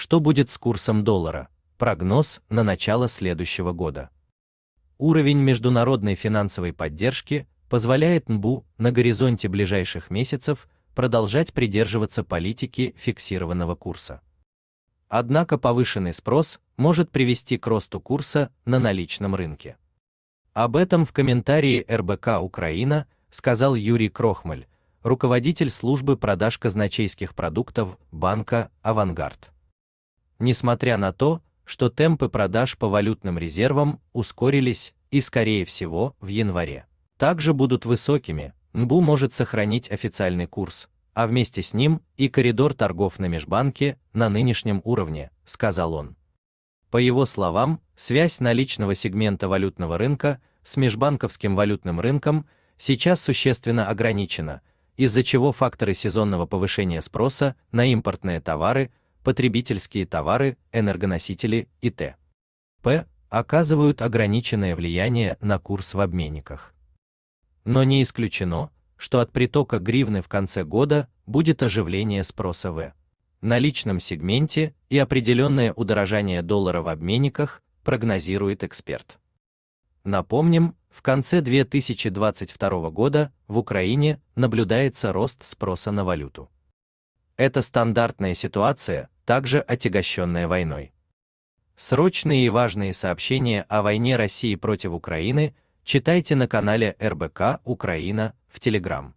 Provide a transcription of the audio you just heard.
Что будет с курсом доллара? Прогноз на начало следующего года. Уровень международной финансовой поддержки позволяет НБУ на горизонте ближайших месяцев продолжать придерживаться политики фиксированного курса. Однако повышенный спрос может привести к росту курса на наличном рынке. Об этом в комментарии РБК Украина сказал Юрий Крохмаль, руководитель службы продаж казначейских продуктов банка Авангард несмотря на то, что темпы продаж по валютным резервам ускорились и, скорее всего, в январе также будут высокими. НБУ может сохранить официальный курс, а вместе с ним и коридор торгов на межбанке на нынешнем уровне, сказал он. По его словам, связь наличного сегмента валютного рынка с межбанковским валютным рынком сейчас существенно ограничена, из-за чего факторы сезонного повышения спроса на импортные товары потребительские товары, энергоносители и т. п. оказывают ограниченное влияние на курс в обменниках. Но не исключено, что от притока гривны в конце года будет оживление спроса в на личном сегменте и определенное удорожание доллара в обменниках, прогнозирует эксперт. Напомним, в конце 2022 года в Украине наблюдается рост спроса на валюту. Это стандартная ситуация, также отягощенная войной. Срочные и важные сообщения о войне России против Украины читайте на канале РБК Украина в Телеграм.